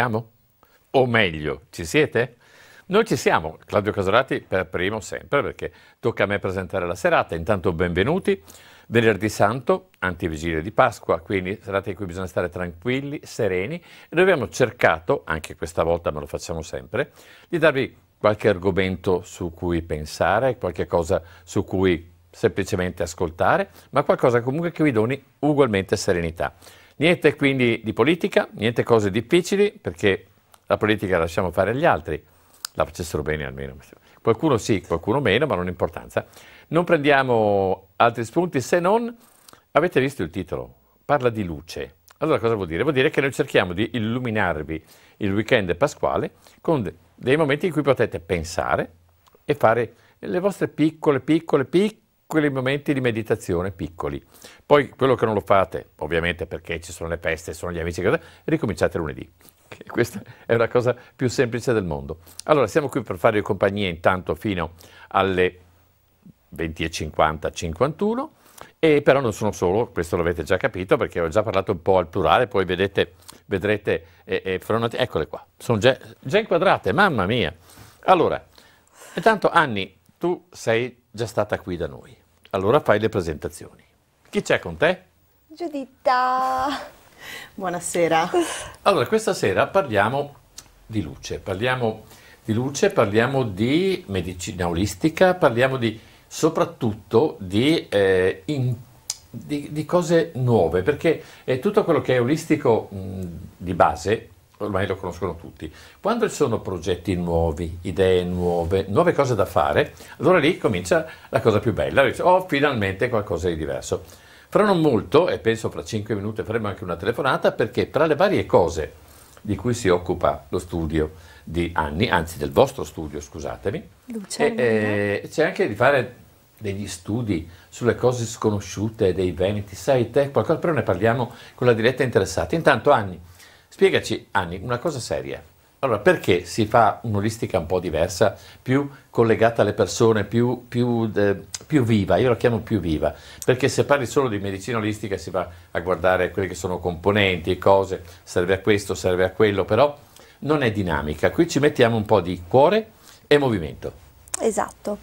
siamo? O meglio, ci siete? Noi ci siamo, Claudio Casolati per primo sempre perché tocca a me presentare la serata. Intanto benvenuti. Venerdì Santo, antivigilia di Pasqua, quindi serate in cui bisogna stare tranquilli, sereni e noi abbiamo cercato, anche questa volta ma lo facciamo sempre, di darvi qualche argomento su cui pensare, qualche cosa su cui semplicemente ascoltare, ma qualcosa comunque che vi doni ugualmente serenità. Niente quindi di politica, niente cose difficili, perché la politica la lasciamo fare agli altri, la facessero bene almeno. Qualcuno sì, qualcuno meno, ma non importanza. Non prendiamo altri spunti se non, avete visto il titolo, parla di luce. Allora cosa vuol dire? Vuol dire che noi cerchiamo di illuminarvi il weekend pasquale con dei momenti in cui potete pensare e fare le vostre piccole, piccole, piccole quei momenti di meditazione piccoli. Poi quello che non lo fate, ovviamente perché ci sono le feste, sono gli amici, ricominciate lunedì. Questa è la cosa più semplice del mondo. Allora, siamo qui per farvi compagnia intanto fino alle 20.50, 51, e però non sono solo, questo l'avete già capito perché ho già parlato un po' al plurale, poi vedete, vedrete, eh, eh, fronati, eccole qua, sono già, già inquadrate, mamma mia. Allora, intanto Anni, tu sei già stata qui da noi. Allora fai le presentazioni. Chi c'è con te? Giuditta. Buonasera. Allora, questa sera parliamo di luce, parliamo di luce, parliamo di medicina olistica, parliamo di, soprattutto di, eh, in, di, di cose nuove, perché eh, tutto quello che è olistico mh, di base ormai lo conoscono tutti. Quando ci sono progetti nuovi, idee nuove, nuove cose da fare, allora lì comincia la cosa più bella, ho oh finalmente qualcosa di diverso. Fra non molto, e penso fra 5 minuti faremo anche una telefonata, perché tra le varie cose di cui si occupa lo studio di anni, anzi del vostro studio, scusatemi, e, eh, c'è anche di fare degli studi sulle cose sconosciute dei Veneti, sai te, qualcosa, però ne parliamo con la diretta interessata. Intanto Anni, Spiegaci, Anni, una cosa seria. Allora, perché si fa un'olistica un po' diversa, più collegata alle persone, più, più, eh, più, viva? Io la chiamo più viva, perché se parli solo di medicina olistica si va a guardare quelle che sono componenti, cose, serve a questo, serve a quello, però non è dinamica. Qui ci mettiamo un po' di cuore e movimento. Esatto.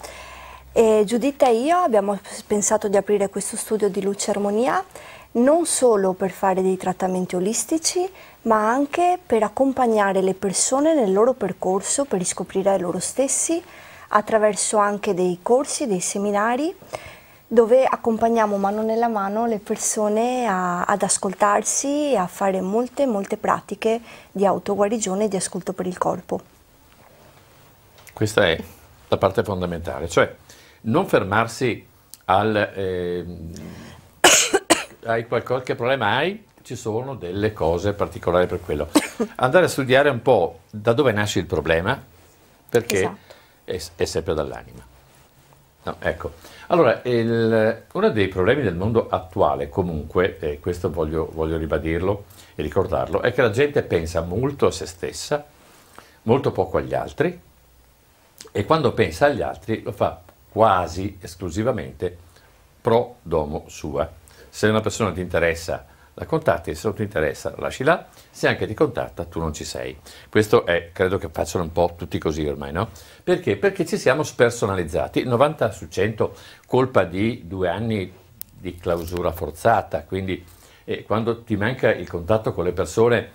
E Giuditta e io abbiamo pensato di aprire questo studio di luce e armonia non solo per fare dei trattamenti olistici, ma anche per accompagnare le persone nel loro percorso, per riscoprire loro stessi, attraverso anche dei corsi, dei seminari, dove accompagniamo mano nella mano le persone a, ad ascoltarsi e a fare molte, molte pratiche di autoguarigione e di ascolto per il corpo. Questa è la parte fondamentale, cioè non fermarsi al... Eh, hai qualche problema? Hai? Ci sono delle cose particolari per quello. Andare a studiare un po' da dove nasce il problema, perché esatto. è, è, sempre dall'anima. No, ecco, allora, il, uno dei problemi del mondo attuale comunque, e questo voglio, voglio ribadirlo e ricordarlo, è che la gente pensa molto a se stessa, molto poco agli altri, e quando pensa agli altri lo fa quasi esclusivamente pro domo sua. Se una persona ti interessa, la contatti, se non ti interessa, lasci là, se anche ti contatta, tu non ci sei. Questo è, credo che facciano un po' tutti così ormai, no? Perché? Perché ci siamo spersonalizzati. 90 su 100 colpa di due anni di clausura forzata, quindi eh, quando ti manca il contatto con le persone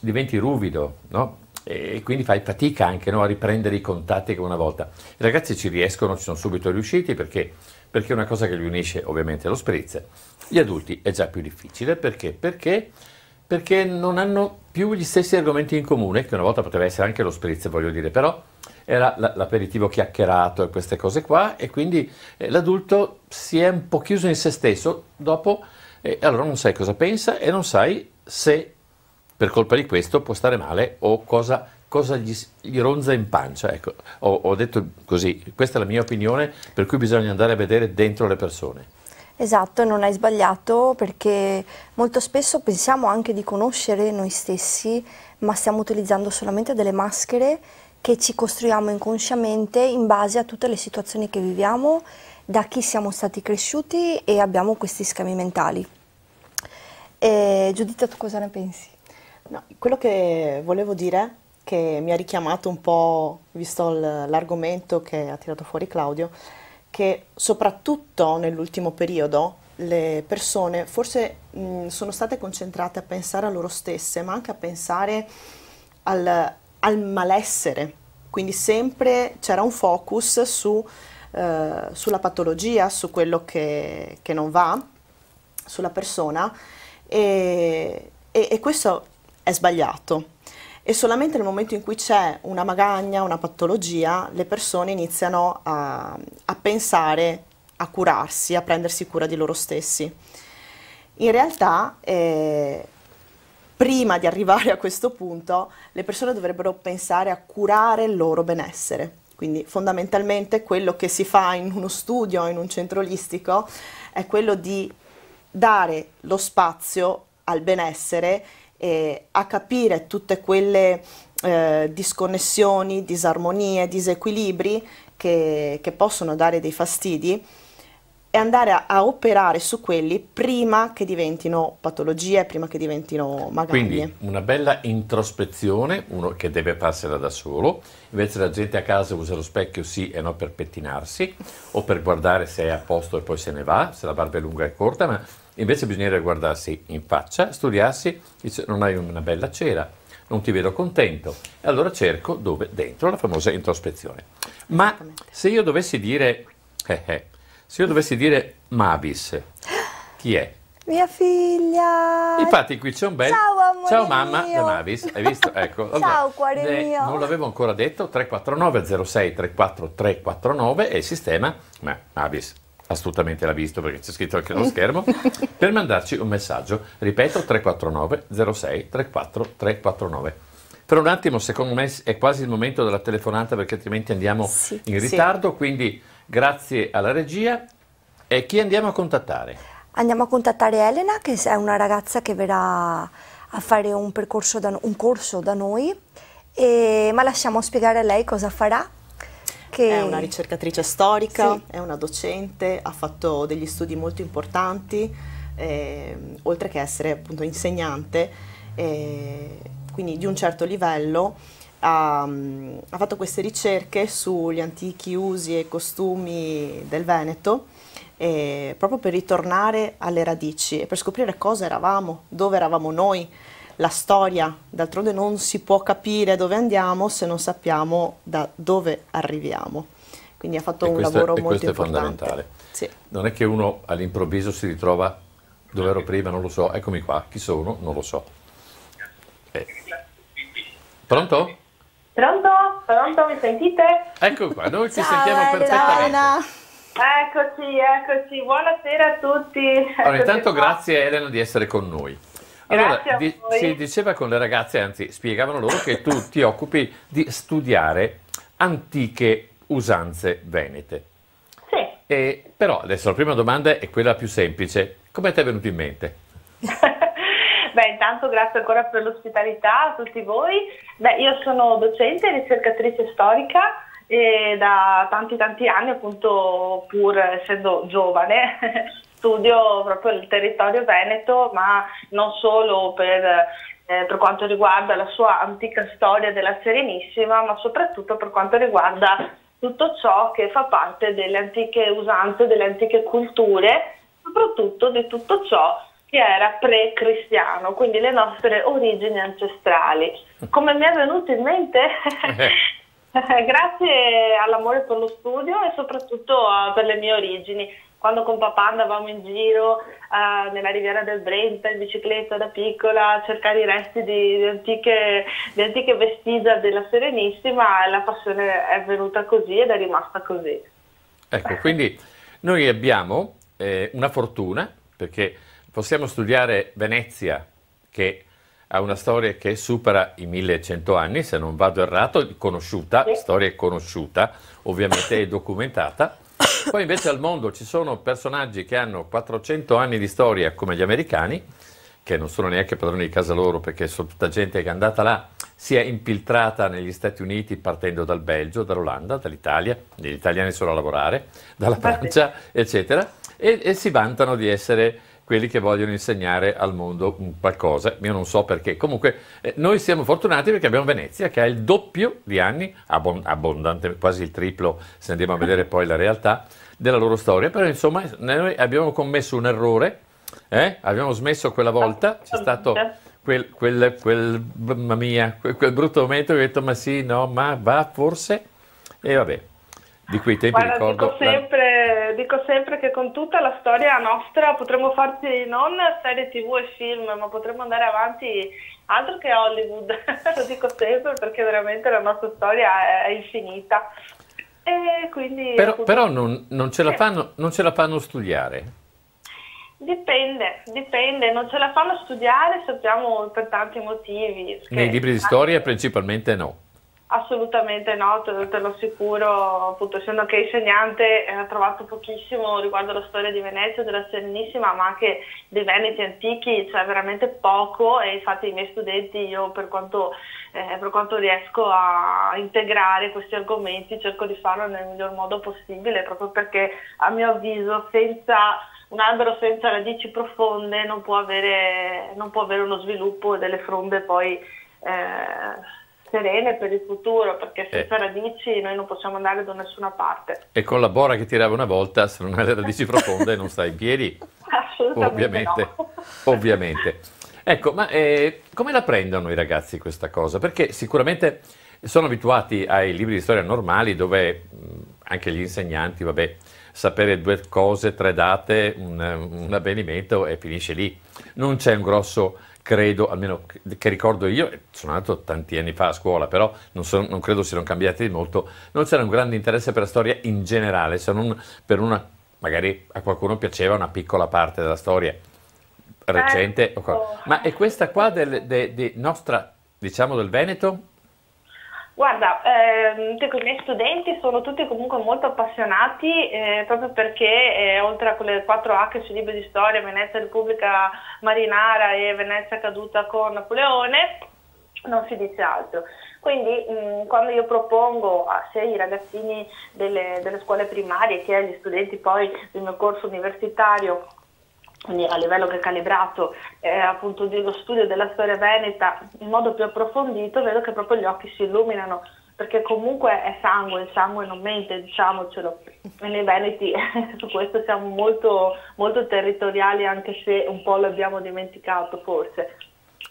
diventi ruvido, no? e quindi fai fatica anche no, a riprendere i contatti che una volta. I ragazzi ci riescono, ci sono subito riusciti perché, perché è una cosa che li unisce ovviamente lo spritz. Gli adulti è già più difficile perché? Perché, perché non hanno più gli stessi argomenti in comune, che una volta poteva essere anche lo spritz, voglio dire, però era l'aperitivo chiacchierato e queste cose qua e quindi eh, l'adulto si è un po' chiuso in se stesso, dopo eh, allora non sai cosa pensa e non sai se per colpa di questo può stare male o cosa, cosa gli, gli, ronza in pancia. Ecco, ho, ho detto così, questa è la mia opinione, per cui bisogna andare a vedere dentro le persone. Esatto, non hai sbagliato perché molto spesso pensiamo anche di conoscere noi stessi, ma stiamo utilizzando solamente delle maschere che ci costruiamo inconsciamente in base a tutte le situazioni che viviamo, da chi siamo stati cresciuti e abbiamo questi schemi mentali. E, eh, Giuditta, tu cosa ne pensi? No, quello che volevo dire, che mi ha richiamato un po', visto l'argomento che ha tirato fuori Claudio, che soprattutto nell'ultimo periodo le persone forse mh, sono state concentrate a pensare a loro stesse, ma anche a pensare al, al malessere. Quindi sempre c'era un focus su, eh, sulla patologia, su quello che, che, non va, sulla persona e, e, e questo è sbagliato e solamente nel momento in cui c'è una magagna, una patologia, le persone iniziano a, a, pensare a curarsi, a prendersi cura di loro stessi. In realtà, eh, prima di arrivare a questo punto, le persone dovrebbero pensare a curare il loro benessere. Quindi fondamentalmente quello che si fa in uno studio, in un centro olistico, è quello di dare lo spazio al benessere eh, a capire tutte quelle eh, disconnessioni, disarmonie, disequilibri che, che, possono dare dei fastidi e andare a, a, operare su quelli prima che diventino patologie, prima che diventino magari. Quindi una bella introspezione, uno che deve farsela da solo, invece la gente a casa usa lo specchio sì e no per pettinarsi o per guardare se è a posto e poi se ne va, se la barba è lunga e corta, ma Invece bisognerebbe guardarsi in faccia, studiarsi, dice non hai una bella cera, non ti vedo contento. E allora cerco dove? Dentro la famosa introspezione. Ma se io dovessi dire, eh, eh, se io dovessi dire Mavis, chi è? Mia figlia! Infatti qui c'è un bel... Ciao amore Ciao mamma mio. da Mavis, hai visto? Ecco, allora, Ciao cuore eh, mio! Non l'avevo ancora detto, 349 06 34349 è il sistema ma, Mavis assolutamente l'ha visto perché c'è scritto anche lo mm. schermo, per mandarci un messaggio, ripeto 349 06 34 349. Per un attimo, secondo me è quasi il momento della telefonata perché altrimenti andiamo sì, in ritardo, sì. quindi grazie alla regia. E chi andiamo a contattare? Andiamo a contattare Elena, che è una ragazza che verrà a fare un, da, un corso da noi, e, ma lasciamo spiegare a lei cosa farà che... È una ricercatrice storica, sì. è una docente, ha fatto degli studi molto importanti, eh, oltre che essere appunto insegnante, eh, quindi di un certo livello. Ha, mm, ha, fatto queste ricerche sugli antichi usi e costumi del Veneto, eh, proprio per ritornare alle radici e per scoprire cosa eravamo, dove eravamo noi, la storia, d'altronde non si può capire dove andiamo se non sappiamo da dove arriviamo. Quindi ha fatto e un questo, lavoro molto importante. Questo è fondamentale. Sì. Non è che uno all'improvviso si ritrova dove ero prima, non lo so, eccomi qua, chi sono, non lo so. Eh. Pronto? Pronto? Pronto? Mi sentite? Ecco qua, noi ci sentiamo perfettamente. Elena. Eccoci, eccoci, buonasera a tutti. Allora, eccoci intanto qua. grazie Elena di essere con noi. Allora, di, si diceva con le ragazze, anzi spiegavano loro che tu ti occupi di studiare antiche usanze venete. Sì. E, però adesso la prima domanda è quella più semplice. Come ti è venuto in mente? Beh, intanto grazie ancora per l'ospitalità a tutti voi. Beh, io sono docente e ricercatrice storica e da tanti tanti anni, appunto, pur essendo giovane, studio proprio il territorio veneto, ma non solo per, eh, per quanto riguarda la sua antica storia della Serenissima, ma soprattutto per quanto riguarda tutto ciò che fa parte delle antiche usanze, delle antiche culture, soprattutto di tutto ciò che era pre-cristiano, quindi le nostre origini ancestrali. Come mi è venuto in mente? Grazie all'amore per lo studio e soprattutto eh, per le mie origini quando con papà andavamo in giro uh, nella riviera del Brenta in bicicletta da piccola a cercare i resti di, di, antiche, di antiche vestigia della Serenissima, la passione è venuta così ed è rimasta così. Ecco, quindi noi abbiamo eh, una fortuna perché possiamo studiare Venezia che ha una storia che supera i 1100 anni, se non vado errato, conosciuta, sì. storia conosciuta, ovviamente è documentata, poi invece al mondo ci sono personaggi che hanno 400 anni di storia come gli americani, che non sono neanche padroni di casa loro perché sono tutta gente che è andata là, si è infiltrata negli Stati Uniti partendo dal Belgio, dall'Olanda, dall'Italia, gli italiani sono a lavorare, dalla Francia, eccetera, e, e si vantano di essere quelli che vogliono insegnare al mondo qualcosa, io non so perché. Comunque eh, noi siamo fortunati perché abbiamo Venezia che ha il doppio di anni, abbondante, quasi il triplo se andiamo a vedere poi la realtà, della loro storia, però insomma noi abbiamo commesso un errore, eh? abbiamo smesso quella volta, c'è stato quel, quel, quel, mamma mia, quel, quel brutto momento che ho detto ma sì, no, ma va forse, e vabbè. Di quei tempi Guarda, ricordo... Dico sempre, la... dico sempre, che con tutta la storia nostra potremmo farti non serie tv e film, ma potremmo andare avanti altro che Hollywood. Lo dico sempre perché veramente la nostra storia è, infinita. E quindi, però, appunto... però non, non, ce eh. fanno, non ce la fanno studiare. Dipende, dipende, non ce la fanno studiare, sappiamo per tanti motivi. Nei libri di storia principalmente no. Assolutamente no, te, te, lo assicuro, appunto essendo anche insegnante eh, ho eh, trovato pochissimo riguardo alla storia di Venezia, della Serenissima, ma anche dei Veneti antichi, cioè veramente poco e infatti i miei studenti io per quanto, eh, per quanto riesco a integrare questi argomenti cerco di farlo nel miglior modo possibile, proprio perché a mio avviso senza un albero senza radici profonde non può avere, non può avere uno sviluppo delle fronde poi... Eh, serene per il futuro, perché senza eh. radici noi non possiamo andare da nessuna parte. E con la bora che tirava una volta, se non hai le radici profonde non stai in piedi. Assolutamente. Ovviamente. No. ovviamente. Ecco, ma eh, come la prendono i ragazzi questa cosa? Perché sicuramente sono abituati ai libri di storia normali dove mm, anche gli insegnanti, vabbè, sapere due cose, tre date, un, un avvenimento e finisce lì. Non c'è un grosso credo, almeno che ricordo io, sono andato tanti anni fa a scuola, però non, so, non credo siano cambiati molto, non c'era un grande interesse per la storia in generale, se non per una, magari a qualcuno piaceva una piccola parte della storia recente, certo. ma è questa qua del, de, de nostra, diciamo del Veneto? Guarda, ehm, i miei studenti sono tutti comunque molto appassionati eh, proprio perché eh, oltre a quelle 4H sui libri di storia, Venezia Repubblica Marinara e Venezia caduta con Napoleone, non si dice altro. Quindi mh, mm, quando io propongo a, sia i ragazzini delle, delle scuole primarie che agli studenti poi del mio corso universitario quindi a livello che recalibrato eh, appunto dello studio della storia veneta in modo più approfondito, vedo che proprio gli occhi si illuminano perché comunque è sangue, il sangue non mente, diciamocelo. E noi veneti su questo siamo molto, molto territoriali anche se un po' l'abbiamo dimenticato forse.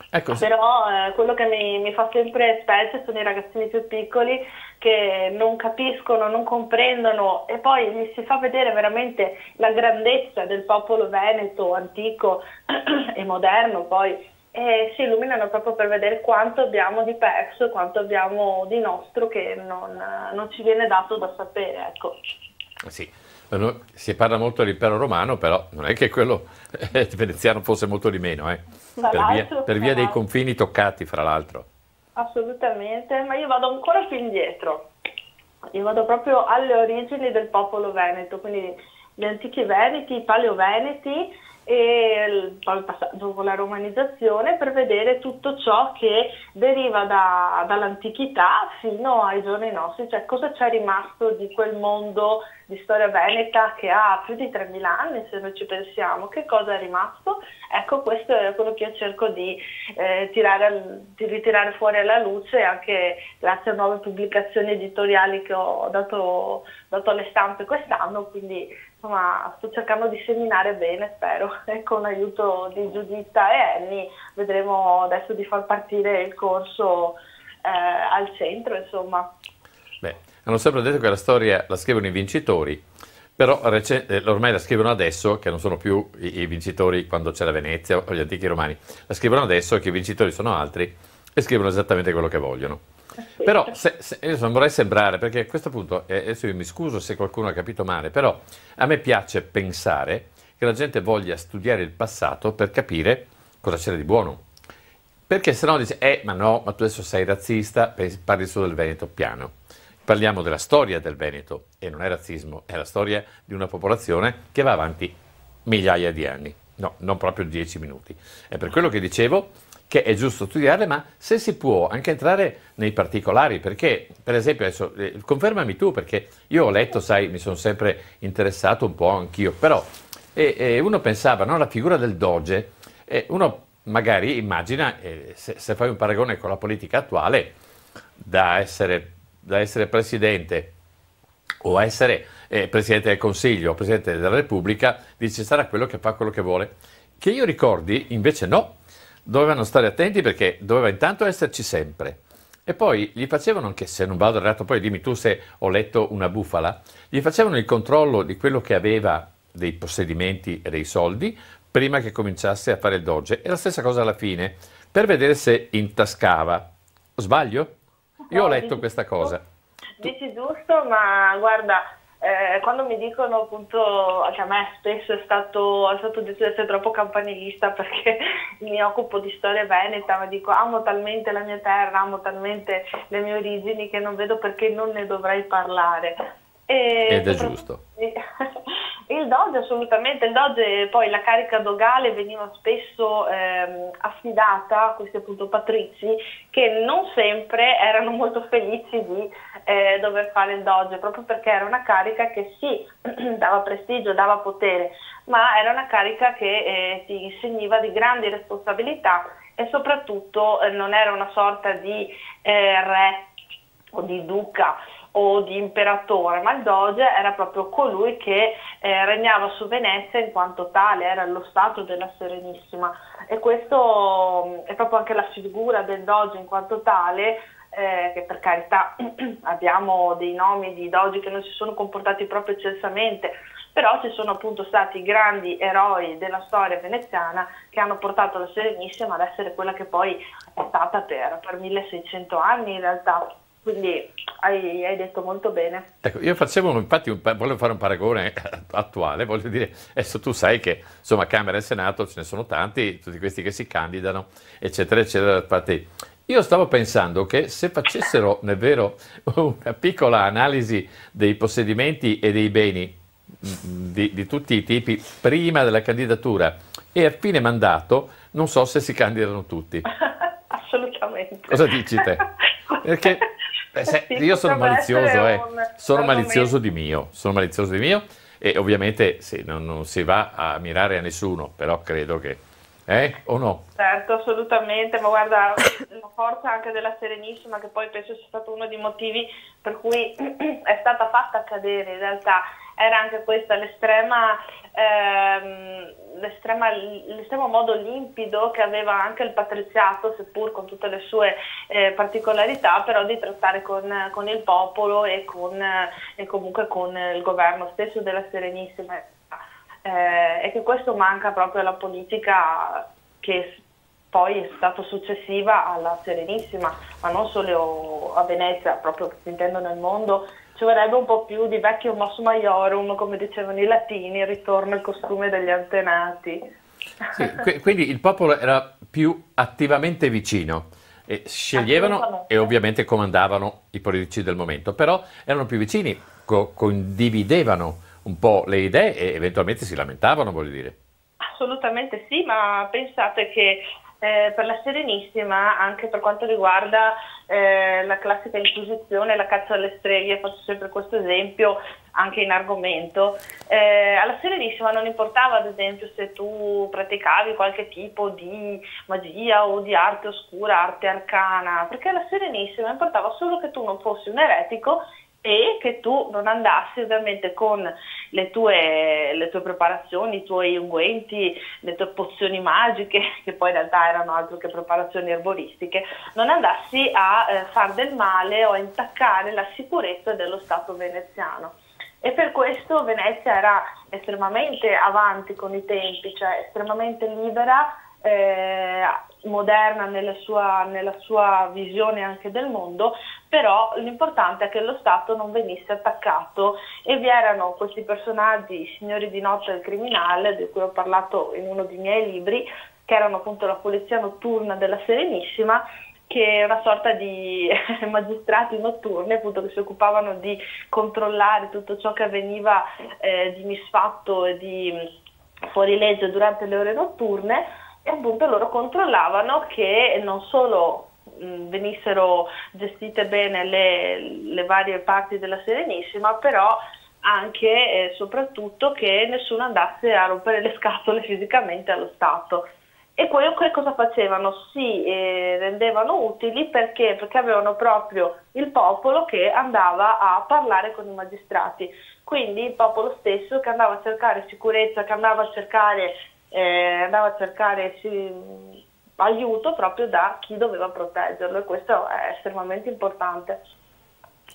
Ecco. Però eh, quello che mi, mi, fa sempre specie sono i ragazzini più piccoli che non capiscono, non comprendono e poi gli si fa vedere veramente la grandezza del popolo veneto antico e moderno poi e si illuminano proprio per vedere quanto abbiamo di perso, quanto abbiamo di nostro che non, non ci viene dato da sapere. Ecco. Sì si parla molto dell'impero romano, però non è che quello eh, veneziano fosse molto di meno, eh. per, via, per via dei confini toccati, fra l'altro. Assolutamente, ma io vado ancora più indietro, io vado proprio alle origini del popolo veneto, quindi gli antichi veneti, i paleoveneti, e poi passaggio la romanizzazione per vedere tutto ciò che deriva da, dall'antichità fino ai giorni nostri, cioè cosa c'è rimasto di quel mondo di storia veneta che ha più di 3.000 anni se noi ci pensiamo, che cosa è rimasto? Ecco questo è quello che io cerco di, eh, tirare, di ritirare fuori alla luce anche grazie a nuove pubblicazioni editoriali che ho dato, dato alle stampe quest'anno, quindi insomma sto cercando di seminare bene, spero, e con l'aiuto di Giuditta e Annie vedremo adesso di far partire il corso eh, al centro, insomma. Beh, hanno sempre detto che la storia la scrivono i vincitori, però eh, ormai la scrivono adesso, che non sono più i, i vincitori quando c'era Venezia o gli antichi romani, la scrivono adesso che i vincitori sono altri e scrivono esattamente quello che vogliono. Però se, se, io non vorrei sembrare, perché a questo punto, eh, adesso io mi scuso se qualcuno ha capito male, però a me piace pensare che la gente voglia studiare il passato per capire cosa c'era di buono. Perché se no dice, eh ma no, ma tu adesso sei razzista, parli solo del Veneto piano. Parliamo della storia del Veneto e non è razzismo, è la storia di una popolazione che va avanti migliaia di anni, no, non proprio dieci minuti. È per quello che dicevo che è giusto studiarle, ma se si può anche entrare nei particolari, perché per esempio adesso, eh, confermami tu, perché io ho letto, sai, mi sono sempre interessato un po' anch'io, però eh, eh, uno pensava, no, la figura del doge, eh, uno magari immagina, eh, se, se, fai un paragone con la politica attuale, da essere, da essere presidente o essere eh, presidente del Consiglio o presidente della Repubblica, dice sarà quello che fa quello che vuole. Che io ricordi, invece no, dovevano stare attenti perché doveva intanto esserci sempre. E poi gli facevano anche, se non vado errato, poi dimmi tu se ho letto una bufala, gli facevano il controllo di quello che aveva dei possedimenti e dei soldi prima che cominciasse a fare il doge e la stessa cosa alla fine, per vedere se intascava. Sbaglio? Io ho letto questa cosa. Dici giusto, ma guarda, eh, quando mi dicono appunto, cioè a me spesso è stato, è stato detto di essere troppo campanilista perché mi occupo di storia veneta, ma dico amo talmente la mia terra, amo talmente le mie origini che non vedo perché non ne dovrei parlare. E Ed è giusto. Il Doge assolutamente, il Doge poi la carica dogale veniva spesso ehm, affidata a questi appunto patrizi che non sempre erano molto felici di eh, dover fare il Doge, proprio perché era una carica che sì, dava prestigio, dava potere, ma era una carica che eh, ti insegnava di grandi responsabilità e soprattutto eh, non era una sorta di eh, re o di duca o di imperatore, ma il doge era proprio colui che eh, regnava su Venezia in quanto tale, era lo stato della Serenissima e questo mm, è proprio anche la figura del doge in quanto tale eh, che per carità abbiamo dei nomi di dogi che non si sono comportati proprio eccessamente, però ci sono appunto stati grandi eroi della storia veneziana che hanno portato la Serenissima ad essere quella che poi è stata per, per 1600 anni in realtà. Quindi hai, hai, detto molto bene. Ecco, io facevo infatti, un, volevo fare un paragone attuale, voglio dire, adesso tu sai che insomma Camera e Senato ce ne sono tanti, tutti questi che si candidano, eccetera, eccetera, infatti. Io stavo pensando che se facessero, nel vero, una piccola analisi dei possedimenti e dei beni mm, di, di tutti i tipi prima della candidatura e a fine mandato, non so se si candidano tutti. Assolutamente. Cosa dici te? Perché Beh, eh se, sì, io sono malizioso, eh. sono malizioso di mio, sono malizioso di mio e ovviamente sì, non, non, si va a mirare a nessuno, però credo che... Eh, o no? Certo, assolutamente, ma guarda, la forza anche della Serenissima, che poi penso sia stato uno dei motivi per cui è stata fatta cadere in realtà, era anche questa l'estrema, ehm, l'estrema, l'estremo modo limpido che aveva anche il patriziato, seppur con tutte le sue eh, particolarità, però di trattare con, con il popolo e, con, e, comunque con il governo stesso della Serenissima. Eh, e che questo manca proprio alla politica che poi è stata successiva alla Serenissima, ma non solo a Venezia, proprio intendo nel mondo, ci vorrebbe un po' più di vecchio mos maiorum, come dicevano i latini, il ritorno al costume degli antenati. Sì, quindi il popolo era più attivamente vicino, e sceglievano e ovviamente comandavano i politici del momento, però erano più vicini, co- condividevano un po' le idee e eventualmente si lamentavano, voglio dire. Assolutamente sì, ma pensate che eh, per la Serenissima anche per quanto riguarda eh, la classica inquisizione, la caccia alle streghe, faccio sempre questo esempio anche in argomento, eh, alla Serenissima non importava ad esempio se tu praticavi qualche tipo di magia o di arte oscura, arte arcana, perché alla Serenissima importava solo che tu non fossi un eretico e che tu non andassi ovviamente con le tue, le tue, preparazioni, i tuoi unguenti, le tue pozioni magiche, che poi in realtà erano altro che preparazioni erboristiche, non andassi a eh, far del male o a intaccare la sicurezza dello Stato veneziano. E per questo Venezia era estremamente avanti con i tempi, cioè estremamente libera eh, moderna nella sua, nella sua visione anche del mondo, però l'importante è che lo Stato non venisse attaccato e vi erano questi personaggi, i signori di notte del criminale, di cui ho parlato in uno dei miei libri, che erano appunto la polizia notturna della Serenissima, che è una sorta di magistrati notturni appunto, che si occupavano di controllare tutto ciò che avveniva eh, di misfatto e di mm, fuorilegge durante le ore notturne e appunto loro controllavano che non solo mh, mm, venissero gestite bene le, le, varie parti della Serenissima, però anche e eh, soprattutto che nessuno andasse a rompere le scatole fisicamente allo Stato. E poi che cosa facevano? Si eh, rendevano utili perché? perché avevano proprio il popolo che andava a parlare con i magistrati, quindi il popolo stesso che andava a cercare sicurezza, che andava a cercare eh, andava a cercare sì, aiuto proprio da chi doveva proteggerlo e questo è estremamente importante.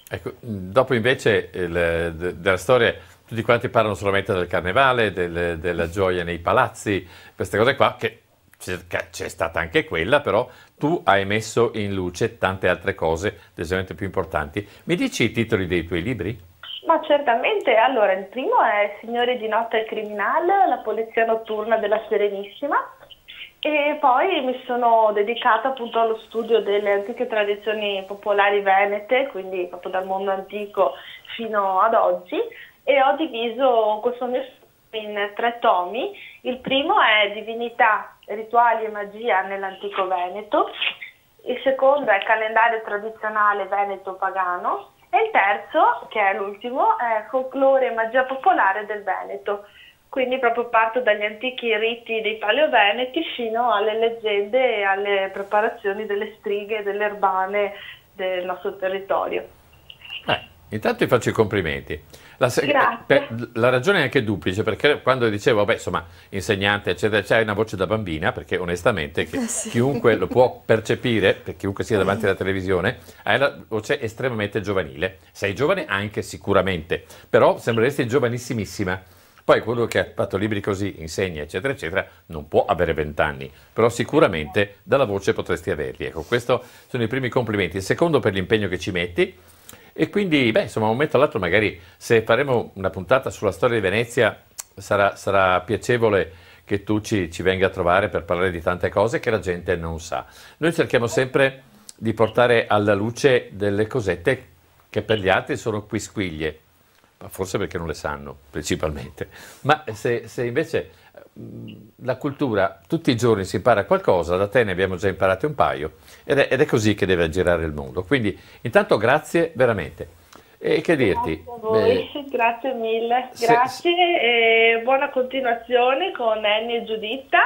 Ecco, dopo invece il, eh, de, della storia tutti quanti parlano solamente del carnevale, del, della gioia nei palazzi, queste cose qua che c'è stata anche quella, però tu hai messo in luce tante altre cose decisamente più importanti. Mi dici i titoli dei tuoi libri? Ma certamente, allora, il primo è Signore di notte e criminale, la polizia notturna della Serenissima e poi mi sono dedicata appunto allo studio delle antiche tradizioni popolari venete, quindi proprio dal mondo antico fino ad oggi e ho diviso questo mio studio in tre tomi. Il primo è Divinità, rituali e magia nell'antico Veneto, il secondo è Calendario tradizionale veneto pagano e il terzo, che è l'ultimo, è folklore e magia popolare del Veneto. Quindi proprio parto dagli antichi riti dei paleoveneti fino alle leggende e alle preparazioni delle strighe e delle erbane del nostro territorio. Eh, intanto ti faccio i complimenti. La, se- per, la, ragione è anche duplice, perché quando dicevo, beh, insomma, insegnante, eccetera, c'è una voce da bambina, perché onestamente eh, sì. chiunque lo può percepire, per chiunque sia davanti alla eh. televisione, hai la voce estremamente giovanile. Sei giovane anche sicuramente, però sembreresti giovanissimissima. Poi quello che ha fatto libri così, insegna, eccetera, eccetera, non può avere vent'anni, però sicuramente dalla voce potresti averli. Ecco, questi sono i primi complimenti. Il secondo per l'impegno che ci metti, e quindi, beh, insomma, un momento all'altro magari se faremo una puntata sulla storia di Venezia sarà, sarà piacevole che tu ci, ci, venga a trovare per parlare di tante cose che la gente non sa. Noi cerchiamo sempre di portare alla luce delle cosette che per gli altri sono quisquiglie, ma forse perché non le sanno principalmente, ma se, se invece eh, la cultura tutti i giorni si impara qualcosa, da te ne abbiamo già imparate un paio, ed è, ed è così che deve girare il mondo. Quindi intanto grazie veramente. E che dirti? Grazie, Beh, grazie mille, se, grazie e buona continuazione con Annie e Giuditta.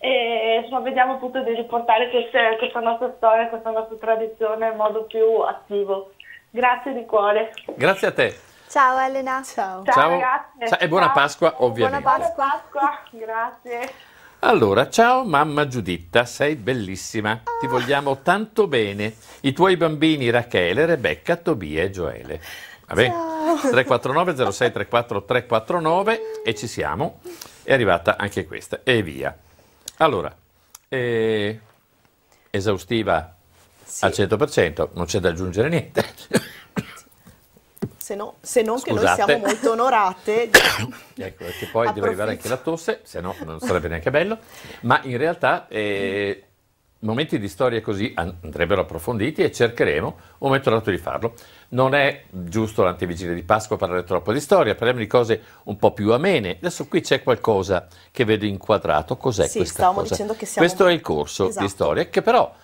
E, insomma, vediamo appunto di riportare queste, questa nostra storia, questa nostra tradizione in modo più attivo. Grazie di cuore. Grazie a te. Ciao Elena. Ciao. Ciao, Ciao. e buona Ciao. Pasqua ovviamente. Buona Pasqua. grazie. Allora, ciao mamma Giuditta, sei bellissima, ti vogliamo tanto bene. I tuoi bambini Rachele, Rebecca, Tobia e Gioele. Va bene? 349 06 34 349 e ci siamo. È arrivata anche questa e via. Allora, eh, esaustiva sì. al 100%, non c'è da aggiungere niente se, no, se non Scusate. che noi siamo molto onorate. Di... ecco, che poi deve arrivare anche la tosse, se no non sarebbe neanche bello. Ma in realtà eh, momenti di storia così andrebbero approfonditi e cercheremo un momento dato di farlo. Non è giusto l'antivigile di Pasqua parlare troppo di storia, parliamo di cose un po' più amene. Adesso qui c'è qualcosa che vedo inquadrato, cos'è sì, questa cosa? Dicendo che siamo... Questo è il corso esatto. di storia che però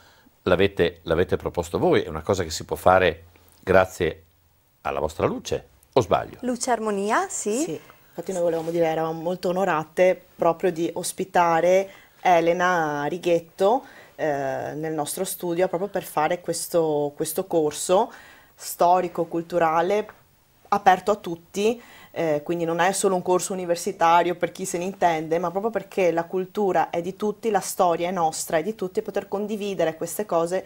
l'avete, l'avete proposto voi, è una cosa che si può fare grazie alla vostra luce, o sbaglio? Luce Armonia, sì. sì. Infatti noi volevamo dire, eravamo molto onorate proprio di ospitare Elena Righetto eh, nel nostro studio proprio per fare questo, questo corso storico-culturale aperto a tutti, eh, quindi non è solo un corso universitario per chi se ne intende, ma proprio perché la cultura è di tutti, la storia è nostra, è di tutti, e poter condividere queste cose,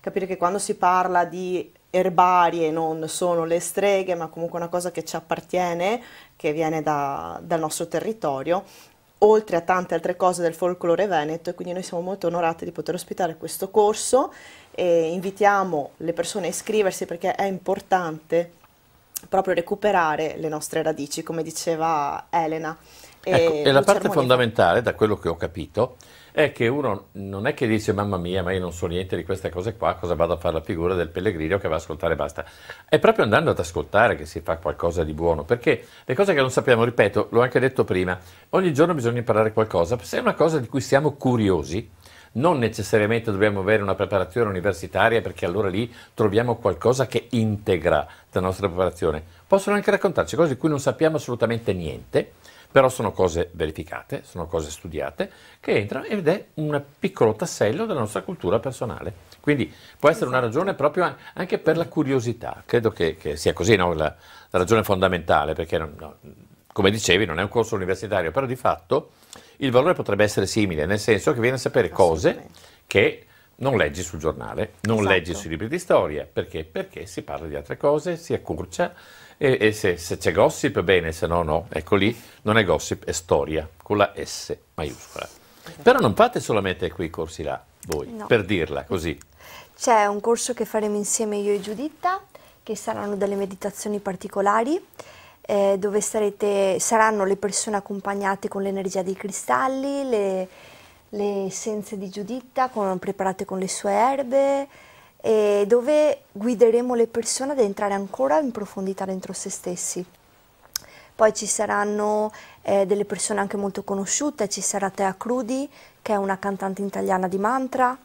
capire che quando si parla di erbarie, non sono le streghe, ma comunque una cosa che ci appartiene, che viene da, dal nostro territorio, oltre a tante altre cose del folklore veneto e quindi noi siamo molto onorati di poter ospitare questo corso e invitiamo le persone a iscriversi perché è importante proprio recuperare le nostre radici, come diceva Elena. Ecco, e, e la parte fondamentale, da quello che ho capito, è che uno non è che dice mamma mia, ma io non so niente di queste cose qua, cosa vado a fare la figura del pellegrino che va a ascoltare e basta. È proprio andando ad ascoltare che si fa qualcosa di buono, perché le cose che non sappiamo, ripeto, l'ho anche detto prima, ogni giorno bisogna imparare qualcosa, se è una cosa di cui siamo curiosi, non necessariamente dobbiamo avere una preparazione universitaria perché allora lì troviamo qualcosa che integra la nostra preparazione. Possono anche raccontarci cose di cui non sappiamo assolutamente niente, però sono cose verificate, sono cose studiate, che entrano ed è un piccolo tassello della nostra cultura personale. Quindi può essere una esatto. ragione proprio anche per la curiosità. Credo che, che sia così no? la, la, ragione fondamentale, perché no, come dicevi non è un corso universitario, però di fatto il valore potrebbe essere simile, nel senso che viene a sapere cose che non leggi sul giornale, non esatto. leggi sui libri di storia, perché? perché si parla di altre cose, si accurcia e, e se, se c'è gossip, bene, se no, no. Ecco lì, non è gossip, è storia, con la S maiuscola. Però non fate solamente quei corsi là, voi, no. per dirla così. C'è un corso che faremo insieme io e Giuditta, che saranno delle meditazioni particolari, eh, dove sarete, saranno le persone accompagnate con l'energia dei cristalli, le, le essenze di Giuditta con, preparate con le sue erbe, e dove guideremo le persone ad entrare ancora in profondità dentro se stessi. Poi ci saranno eh, delle persone anche molto conosciute, ci sarà Tea Crudi, che è una cantante italiana di mantra,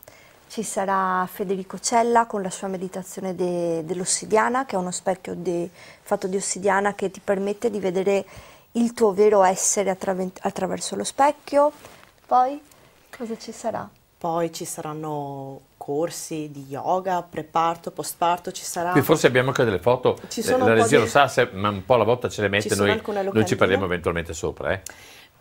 ci sarà Federico Cella con la sua meditazione de, dell'ossidiana, che è uno specchio de, fatto di ossidiana che ti permette di vedere il tuo vero essere attraver attraverso lo specchio. Poi cosa ci sarà? Poi ci saranno corsi di yoga, preparto, postparto, ci sarà... Qui forse abbiamo anche delle foto, ci sono la regia di... lo sa, se, ma un po' alla volta ce le mette, ci noi, noi, ci parliamo eventualmente sopra. Eh.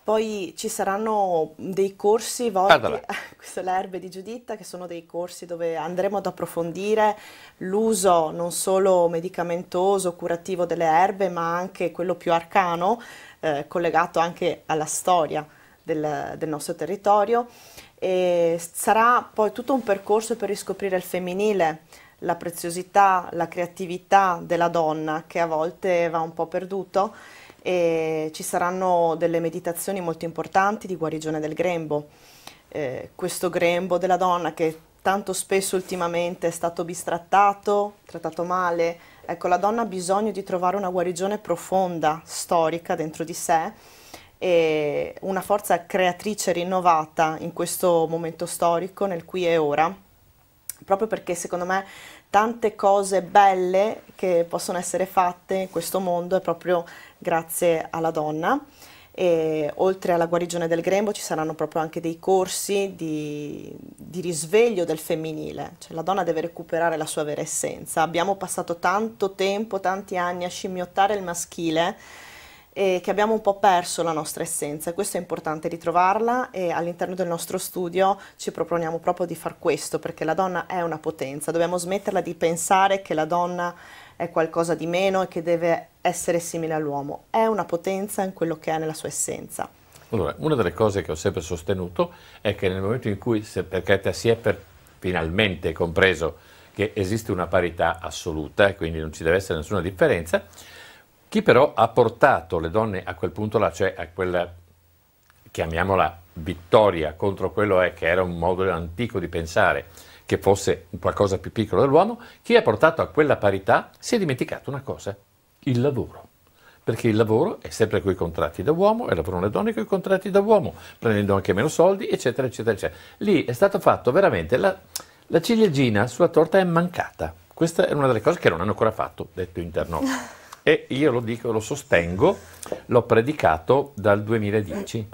Poi ci saranno dei corsi volti, Guardala. queste le erbe di Giuditta, che sono dei corsi dove andremo ad approfondire l'uso non solo medicamentoso, curativo delle erbe, ma anche quello più arcano, eh, collegato anche alla storia del, del nostro territorio e sarà poi tutto un percorso per riscoprire il femminile, la preziosità, la creatività della donna che a volte va un po' perduto e ci saranno delle meditazioni molto importanti di guarigione del grembo. Eh, questo grembo della donna che tanto spesso ultimamente è stato bistrattato, trattato male, ecco la donna ha bisogno di trovare una guarigione profonda, storica dentro di sé e una forza creatrice rinnovata in questo momento storico, nel qui e ora, proprio perché secondo me tante cose belle che possono essere fatte in questo mondo è proprio grazie alla donna. E oltre alla guarigione del grembo ci saranno proprio anche dei corsi di, di risveglio del femminile, cioè la donna deve recuperare la sua vera essenza. Abbiamo passato tanto tempo, tanti anni a scimmiottare il maschile, e che abbiamo un po' perso la nostra essenza questo è importante ritrovarla e all'interno del nostro studio ci proponiamo proprio di far questo perché la donna è una potenza, dobbiamo smetterla di pensare che la donna è qualcosa di meno e che deve essere simile all'uomo, è una potenza in quello che è nella sua essenza. Allora, una delle cose che ho sempre sostenuto è che nel momento in cui se, perché te si è per, finalmente compreso che esiste una parità assoluta e quindi non ci deve essere nessuna differenza, chi però ha portato le donne a quel punto là, cioè a quella, chiamiamola vittoria contro quello è, eh, che era un modo antico di pensare, che fosse qualcosa più piccolo dell'uomo, chi ha portato a quella parità si è dimenticato una cosa, il lavoro. Perché il lavoro è sempre con i contratti da uomo e lavorano le donne con i contratti da uomo, prendendo anche meno soldi, eccetera, eccetera, eccetera. Lì è stato fatto veramente la, la ciliegina sulla torta è mancata. Questa è una delle cose che non hanno ancora fatto, detto interno. e io lo dico, lo sostengo, l'ho predicato dal 2010,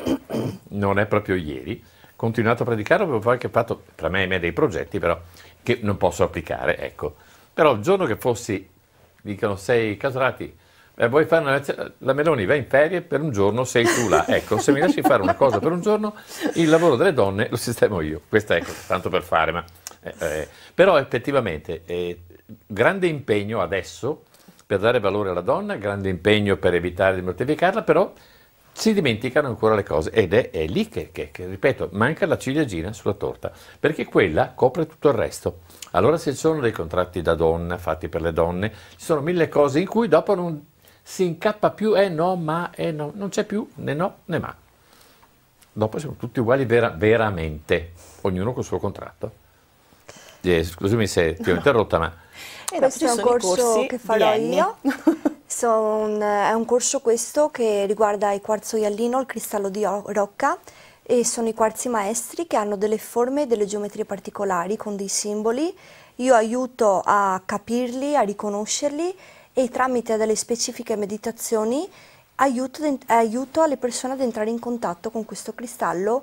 non è proprio ieri, ho continuato a predicarlo perché poi fatto tra me e me dei progetti però che non posso applicare, ecco. Però il giorno che fossi, dicono sei Casolati, eh, vuoi fare una lezione? La Meloni va in ferie per un giorno, sei tu là. Ecco, se mi lasci fare una cosa per un giorno, il lavoro delle donne lo sistemo io. Questo è tanto per fare, ma... Eh, eh. Però effettivamente, eh, grande impegno adesso, per dare valore alla donna, grande impegno per evitare di mortificarla, però si dimenticano ancora le cose ed è, è lì che, che, che, ripeto, manca la ciliegina sulla torta, perché quella copre tutto il resto. Allora se ci sono dei contratti da donna fatti per le donne, ci sono mille cose in cui dopo non si incappa più, eh no, ma, eh no, non c'è più né no né ma. Dopo siamo tutti uguali vera, veramente, ognuno col suo contratto. Eh, scusami se ti ho no. interrotta, ma e questo è un corso che farò io. Son, è un corso questo che riguarda il quarzo iallino, il cristallo di rocca e sono i quarzi maestri che hanno delle forme e delle geometrie particolari con dei simboli. Io aiuto a capirli, a riconoscerli e tramite delle specifiche meditazioni aiuto, aiuto le persone ad entrare in contatto con questo cristallo.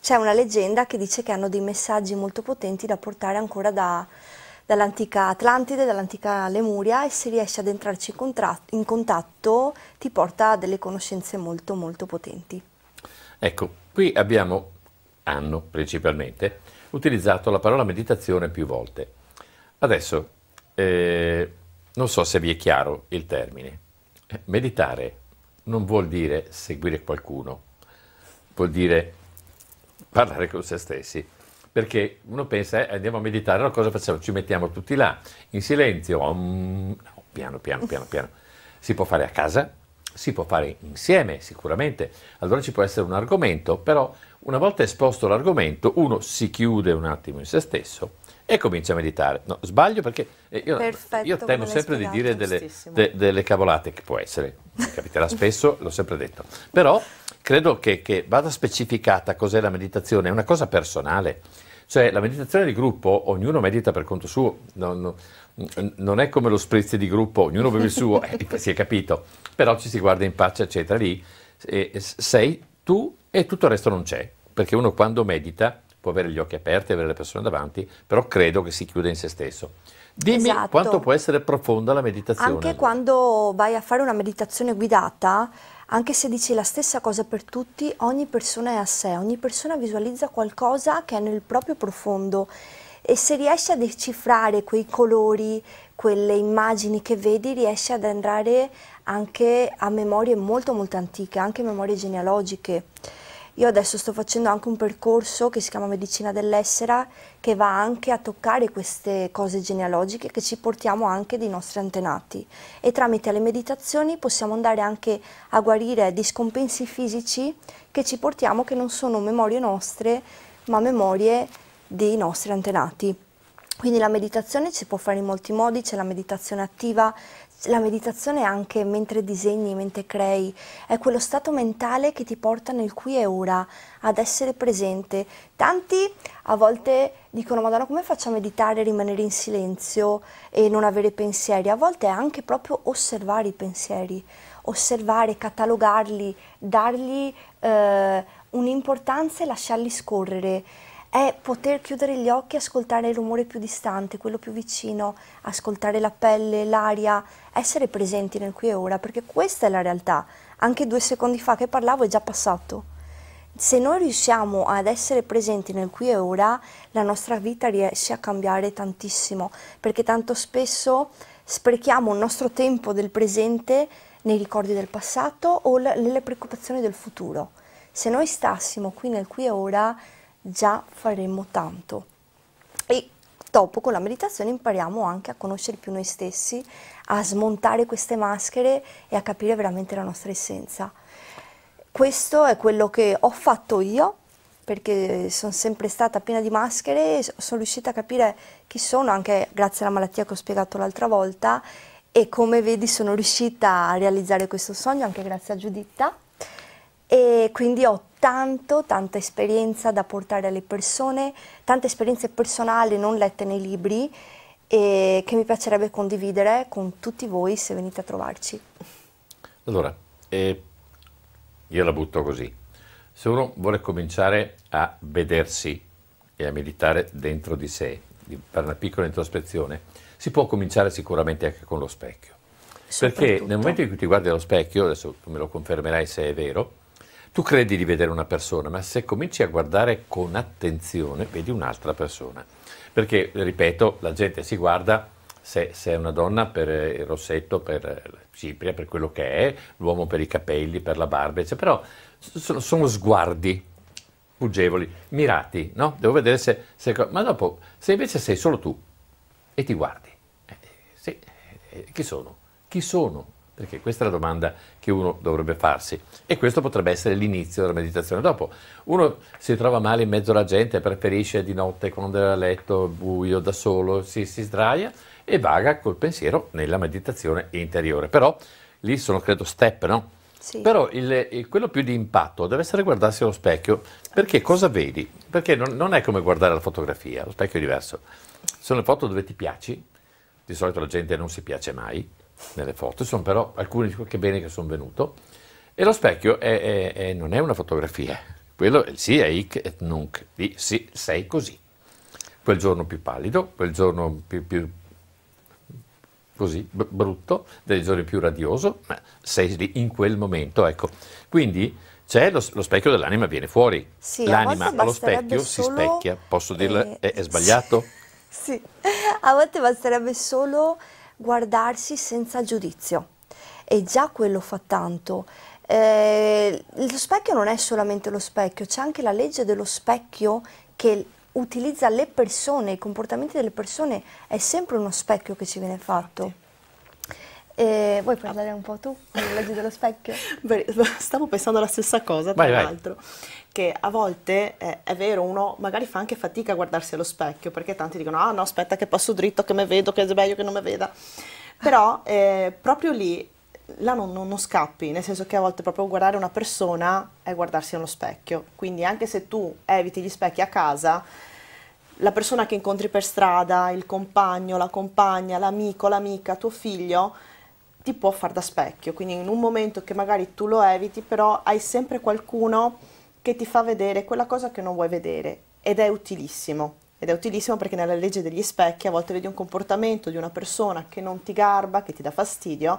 C'è una leggenda che dice che hanno dei messaggi molto potenti da portare ancora da dall'antica Atlantide, dall'antica Lemuria e se riesci ad entrarci in, in contatto ti porta a delle conoscenze molto molto potenti. Ecco, qui abbiamo, hanno principalmente, utilizzato la parola meditazione più volte. Adesso, eh, non so se vi è chiaro il termine. Eh, meditare non vuol dire seguire qualcuno, vuol dire parlare con se stessi perché uno pensa, eh, andiamo a meditare, allora cosa facciamo? Ci mettiamo tutti là, in silenzio, um, no, piano, piano, piano, piano. Si può fare a casa, si può fare insieme sicuramente, allora ci può essere un argomento, però una volta esposto l'argomento uno si chiude un attimo in se stesso e comincia a meditare. No, sbaglio perché eh, io, Perfetto, io temo sempre di dire delle, de, delle, cavolate, che può essere, capiterà spesso, l'ho sempre detto, però credo che, che vada specificata cos'è la meditazione, è una cosa personale cioè la meditazione di gruppo, ognuno medita per conto suo, non, non, non è come lo spritz di gruppo, ognuno beve il suo, eh, si è capito, però ci si guarda in pace, eccetera, lì e, sei tu e tutto il resto non c'è, perché uno quando medita può avere gli occhi aperti, avere le persone davanti, però credo che si chiuda in se stesso. Dimmi esatto. quanto può essere profonda la meditazione. Anche quando vai a fare una meditazione guidata, anche se dici la stessa cosa per tutti, ogni persona è a sé, ogni persona visualizza qualcosa che è nel proprio profondo e se riesci a decifrare quei colori, quelle immagini che vedi, riesci ad andare anche a memorie molto molto antiche, anche memorie genealogiche. Io adesso sto facendo anche un percorso che si chiama Medicina dell'Essera, che va anche a toccare queste cose genealogiche che ci portiamo anche dei nostri antenati. E tramite le meditazioni possiamo andare anche a guarire discompensi fisici che ci portiamo, che non sono memorie nostre, ma memorie dei nostri antenati. Quindi la meditazione si può fare in molti modi, c'è la meditazione attiva, la meditazione anche mentre disegni, mentre crei, è quello stato mentale che ti porta nel qui e ora, ad essere presente. Tanti a volte dicono, Madonna, come faccio a meditare, rimanere in silenzio e non avere pensieri? A volte è anche proprio osservare i pensieri, osservare, catalogarli, dargli eh, un'importanza e lasciarli scorrere è poter chiudere gli occhi e ascoltare il rumore più distante, quello più vicino, ascoltare la pelle, l'aria, essere presenti nel qui e ora, perché questa è la realtà. Anche due secondi fa che parlavo è già passato. Se noi riusciamo ad essere presenti nel qui e ora, la nostra vita riesce a cambiare tantissimo, perché tanto spesso sprechiamo il nostro tempo del presente nei ricordi del passato o nelle preoccupazioni del futuro. Se noi stassimo qui nel qui e ora, già faremo tanto. E dopo con la meditazione impariamo anche a conoscere più noi stessi, a smontare queste maschere e a capire veramente la nostra essenza. Questo è quello che ho fatto io perché sono sempre stata piena di maschere, e sono riuscita a capire chi sono anche grazie alla malattia che ho spiegato l'altra volta e come vedi sono riuscita a realizzare questo sogno anche grazie a Giuditta e quindi ho tanto, tanta esperienza da portare alle persone, tante esperienze personali non lette nei libri e che mi piacerebbe condividere con tutti voi se venite a trovarci. Allora, eh, io la butto così. Se uno vuole cominciare a vedersi e a meditare dentro di sé, fare una piccola introspezione, si può cominciare sicuramente anche con lo specchio. Perché nel momento in cui ti guardi allo specchio, adesso me lo confermerai se è vero, tu credi di vedere una persona, ma se cominci a guardare con attenzione, vedi un'altra persona. Perché, ripeto, la gente si guarda se, se, è una donna per il rossetto, per la cipria, per quello che è, l'uomo per i capelli, per la barba, eccetera. Però sono, sono sguardi pungevoli, mirati, no? Devo vedere se, se, Ma dopo, se invece sei solo tu e ti guardi, eh, se, eh, eh, chi sono? Chi sono? Perché questa è la domanda che uno dovrebbe farsi e questo potrebbe essere l'inizio della meditazione. Dopo uno si trova male in mezzo alla gente, preferisce di notte quando è a letto, buio, da solo, si, si sdraia e vaga col pensiero nella meditazione interiore. Però lì sono credo step, no? Sì. Però il, il, quello più di impatto deve essere guardarsi allo specchio, perché cosa vedi? Perché non, non è come guardare la fotografia, lo specchio è diverso. Sono le foto dove ti piaci, di solito la gente non si piace mai, nelle foto, sono però alcuni dicono che bene che sono venuto. E lo specchio è, è, è, non è una fotografia, quello è eh, sì è hic et nunc, di sì, sei così. Quel giorno più pallido, quel giorno più, più così brutto, dei giorni più radioso, ma sei lì in quel momento, ecco. Quindi c'è lo, lo specchio dell'anima viene fuori. Sì, L'anima allo specchio si specchia, posso dirla, eh, è, è, sbagliato? sì, a volte basterebbe solo guardarsi senza giudizio e già quello fa tanto. Eh, lo specchio non è solamente lo specchio, c'è anche la legge dello specchio che utilizza le persone, i comportamenti delle persone, è sempre uno specchio che ci viene fatto. E eh, vuoi parlare un po' tu della legge dello specchio? stavo pensando la stessa cosa, tra l'altro. Vai che a volte eh, è vero, uno magari fa anche fatica a guardarsi allo specchio, perché tanti dicono, ah no, aspetta che passo dritto, che mi vedo, che è meglio che non mi veda. Però eh, proprio lì, là non, non, non, scappi, nel senso che a volte proprio guardare una persona è guardarsi allo specchio. Quindi anche se tu eviti gli specchi a casa, la persona che incontri per strada, il compagno, la compagna, l'amico, l'amica, tuo figlio, ti può far da specchio. Quindi in un momento che magari tu lo eviti, però hai sempre qualcuno che ti fa vedere quella cosa che non vuoi vedere ed è utilissimo. Ed è utilissimo perché nella legge degli specchi a volte vedi un comportamento di una persona che non ti garba, che ti dà fastidio,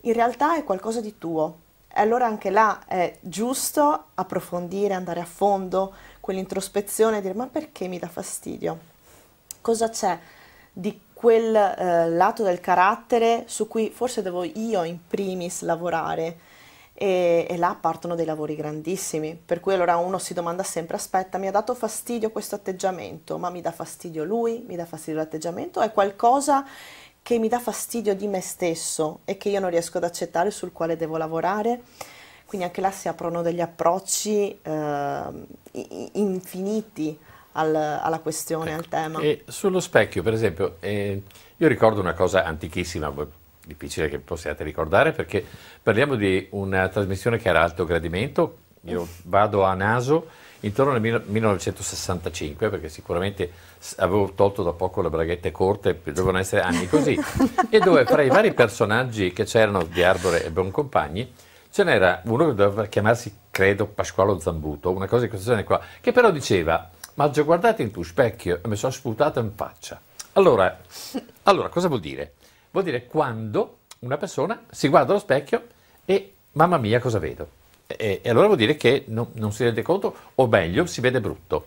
in realtà è qualcosa di tuo. E allora anche là è giusto approfondire, andare a fondo, quell'introspezione e dire ma perché mi dà fastidio? Cosa c'è di quel eh, lato del carattere su cui forse devo io in primis lavorare? e, e, là partono dei lavori grandissimi, per cui allora uno si domanda sempre, aspetta, mi ha dato fastidio questo atteggiamento, ma mi dà fastidio lui, mi dà fastidio l'atteggiamento, è qualcosa che mi dà fastidio di me stesso e che io non riesco ad accettare, sul quale devo lavorare. Quindi anche là si aprono degli approcci eh, infiniti al, alla questione, ecco. al tema. E sullo specchio, per esempio, eh, io ricordo una cosa antichissima, difficile che possiate ricordare perché parliamo di una trasmissione che era alto gradimento, io vado a naso intorno al 1965 perché sicuramente avevo tolto da poco le braghette corte, dovevano essere anni così, e dove fra i vari personaggi che c'erano di Arbore e Boncompagni ce n'era uno che doveva chiamarsi, credo, Pasquale Zambuto, una cosa di questa genere qua, che però diceva, ma già guardate in tuo specchio e mi sono sputato in faccia. Allora, allora cosa vuol dire? Vuol dire quando una persona si guarda allo specchio e mamma mia cosa vedo. E, e allora vuol dire che non, non, si rende conto, o meglio, si vede brutto.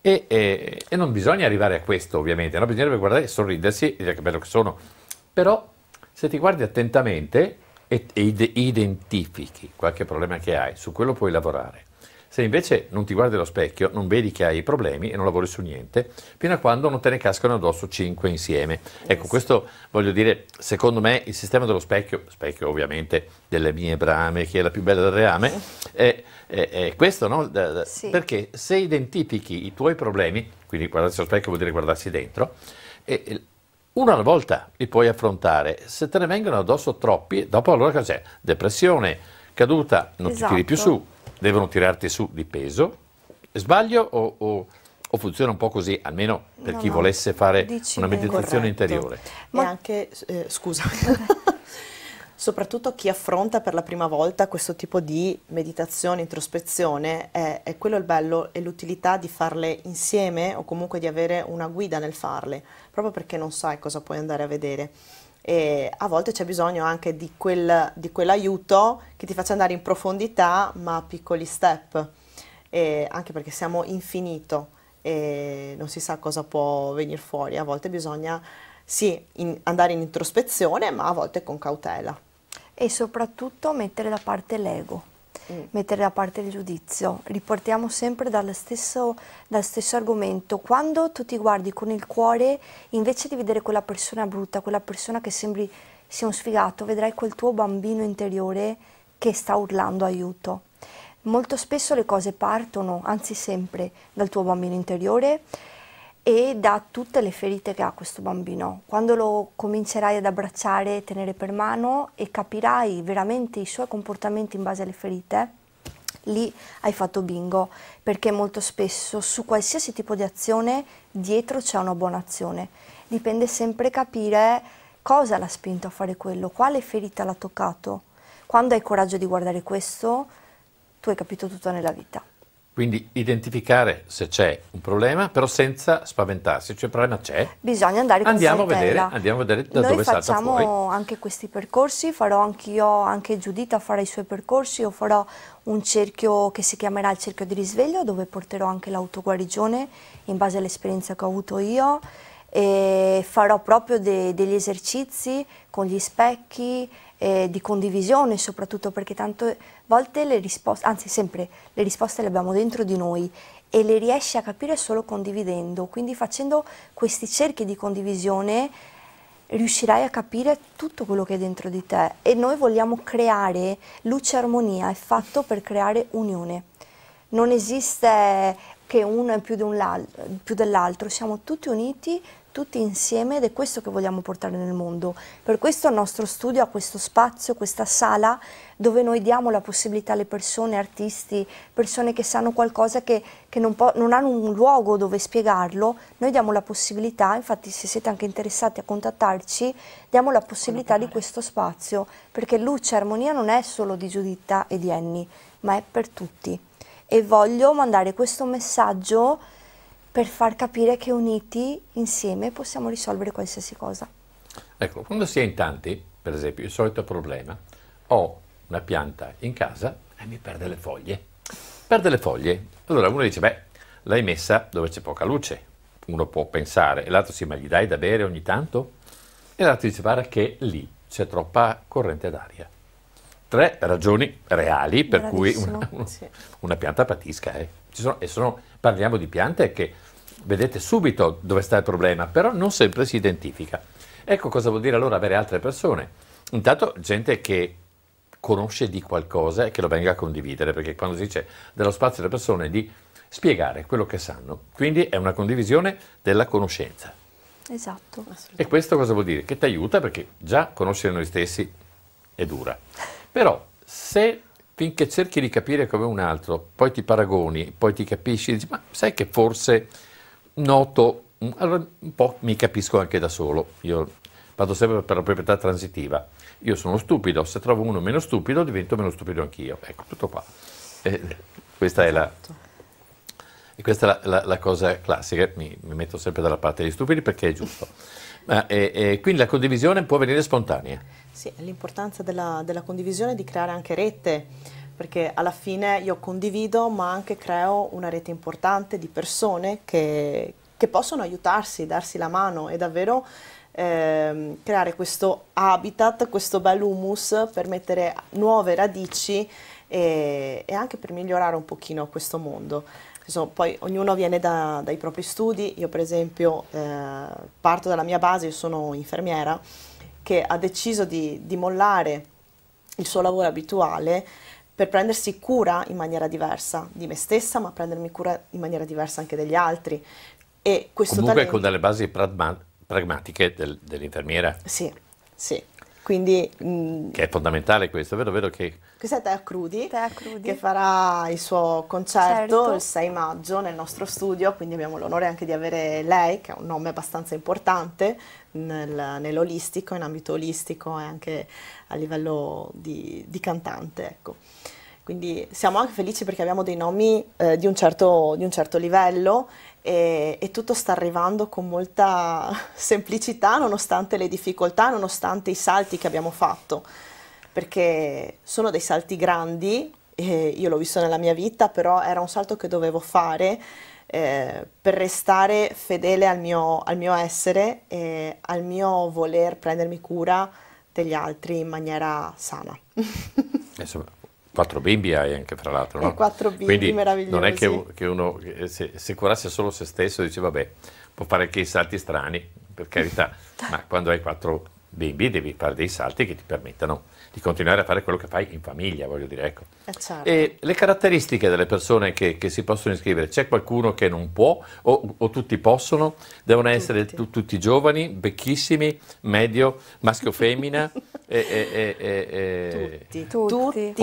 E, e, e non bisogna arrivare a questo, ovviamente, no? bisognerebbe guardare, sorridersi e dire che bello che sono. Però se ti guardi attentamente e, e identifichi qualche problema che hai, su quello puoi lavorare. Se invece non ti guardi allo specchio, non vedi che hai problemi e non lavori su niente, fino a quando non te ne cascano addosso cinque insieme. Eh ecco, questo voglio dire, secondo me il sistema dello specchio, specchio ovviamente delle mie brame, che è la più bella del reame, è, è, è questo, no? Sì. Perché se identifichi i tuoi problemi, quindi guardarsi allo specchio vuol dire guardarsi dentro, e, una alla volta li puoi affrontare, se te ne vengono addosso troppi, dopo allora cos'è? Depressione, caduta, non esatto. ti tiri più esatto. su, devono tirarti su di peso. Sbaglio o, o, o funziona un po' così, almeno per no, chi no, volesse fare una meditazione interiore? Ma e anche, eh, scusa, soprattutto chi affronta per la prima volta questo tipo di meditazione, introspezione, è, è quello il bello e l'utilità di farle insieme o comunque di avere una guida nel farle, proprio perché non sai cosa puoi andare a vedere e a volte c'è bisogno anche di, quel, di, quell'aiuto che ti faccia andare in profondità ma a piccoli step, e anche perché siamo infinito e non si sa cosa può venire fuori, a volte bisogna sì in, andare in introspezione ma a volte con cautela. E soprattutto mettere da parte l'ego. Mm. mettere da parte il giudizio. Riportiamo sempre dallo stesso, dal stesso argomento. Quando tu ti guardi con il cuore, invece di vedere quella persona brutta, quella persona che sembri sia un sfigato, vedrai quel tuo bambino interiore che sta urlando aiuto. Molto spesso le cose partono, anzi sempre, dal tuo bambino interiore e da tutte le ferite che ha questo bambino. Quando lo comincerai ad abbracciare e tenere per mano e capirai veramente i suoi comportamenti in base alle ferite, lì hai fatto bingo, perché molto spesso su qualsiasi tipo di azione dietro c'è una buona azione. Dipende sempre capire cosa l'ha spinto a fare quello, quale ferita l'ha toccato. Quando hai coraggio di guardare questo, tu hai capito tutto nella vita. Quindi identificare se c'è un problema, però senza spaventarsi, cioè il problema c'è. Bisogna andare con andiamo a vedere, Andiamo a vedere da Noi dove salta fuori. Noi facciamo anche questi percorsi, farò anch'io, anche Giudita farà i suoi percorsi, io farò un cerchio che si chiamerà il cerchio di risveglio, dove porterò anche l'autoguarigione in base all'esperienza che ho avuto io e farò proprio de degli esercizi con gli specchi eh, di condivisione soprattutto perché tanto volte le risposte, anzi sempre le risposte le abbiamo dentro di noi e le riesci a capire solo condividendo, quindi facendo questi cerchi di condivisione riuscirai a capire tutto quello che è dentro di te e noi vogliamo creare luce e armonia, è fatto per creare unione. Non esiste che uno è più, dell'altro, siamo tutti uniti tutti insieme ed è questo che vogliamo portare nel mondo. Per questo il nostro studio ha questo spazio, questa sala dove noi diamo la possibilità alle persone, artisti, persone che sanno qualcosa che, che non, non, hanno un luogo dove spiegarlo, noi diamo la possibilità, infatti se siete anche interessati a contattarci, diamo la possibilità di questo spazio, perché luce e armonia non è solo di Giuditta e di Annie, ma è per tutti. E voglio mandare questo messaggio per far capire che uniti insieme possiamo risolvere qualsiasi cosa. Ecco, quando si è in tanti, per esempio, il solito problema, ho una pianta in casa e mi perde le foglie. Perde le foglie. Allora uno dice, beh, l'hai messa dove c'è poca luce. Uno può pensare, e l'altro dice, ma gli dai da bere ogni tanto? E l'altro dice, guarda che lì c'è troppa corrente d'aria tre ragioni reali per cui una, una, sì. una, pianta patisca. Eh. Sono, e sono, parliamo di piante che vedete subito dove sta il problema, però non sempre si identifica. Ecco cosa vuol dire allora avere altre persone. Intanto gente che conosce di qualcosa e che lo venga a condividere, perché quando si dice dello spazio delle persone di spiegare quello che sanno. Quindi è una condivisione della conoscenza. Esatto. E questo cosa vuol dire? Che ti aiuta perché già conoscere noi stessi è dura. Però se finché cerchi di capire come un altro, poi ti paragoni, poi ti capisci, dici, ma sai che forse noto, mm, allora un po' mi capisco anche da solo, io vado sempre per la proprietà transitiva, io sono stupido, se trovo uno meno stupido divento meno stupido anch'io, ecco tutto qua, eh, questa esatto. è la... Esatto. E questa è la, la, la cosa classica, mi, mi metto sempre dalla parte degli stupidi perché è giusto. Ma, eh, eh, quindi la condivisione può venire spontanea. Sì, l'importanza della, della condivisione è di creare anche rete perché alla fine io condivido ma anche creo una rete importante di persone che, che possono aiutarsi, darsi la mano e davvero eh, creare questo habitat, questo bel humus per mettere nuove radici e, e anche per migliorare un pochino questo mondo. Insomma, poi ognuno viene da, dai propri studi, io per esempio eh, parto dalla mia base, io sono infermiera, che ha deciso di, di mollare il suo lavoro abituale per prendersi cura in maniera diversa di me stessa, ma prendermi cura in maniera diversa anche degli altri. E questo Comunque talento... con delle basi pragmatiche del, dell'infermiera. Sì, sì. Quindi, mh, che mm, è fondamentale questo, vero? vero che... Questa è Tea Crudi, Tea Crudi, che farà il suo concerto certo. il 6 maggio nel nostro studio, quindi abbiamo l'onore anche di avere lei, che è un nome abbastanza importante nel, nell'olistico, in ambito olistico e anche a livello di, di cantante. Ecco. Quindi siamo anche felici perché abbiamo dei nomi eh, di, un certo, di un certo livello e, e, tutto sta arrivando con molta semplicità nonostante le difficoltà, nonostante i salti che abbiamo fatto, perché sono dei salti grandi, eh, io l'ho visto nella mia vita, però era un salto che dovevo fare eh, per restare fedele al mio, al mio essere e al mio voler prendermi cura degli altri in maniera sana. Quattro bimbi hai anche, fra l'altro. Eh, no? E quattro bimbi Quindi meravigliosi. Non è che, che uno, eh, se, se, curasse solo se stesso, dice vabbè, può fare anche i salti strani, per carità, ma quando hai quattro bimbi devi fare dei salti che ti permettano di continuare a fare quello che fai in famiglia, voglio dire. Ecco. Eh, certo. E le caratteristiche delle persone che, che, si possono iscrivere, c'è qualcuno che non può o, o tutti possono? Devono tutti. essere tu, tutti giovani, vecchissimi, medio, maschio femmina? e, e, e, tutti, tutti. 1,95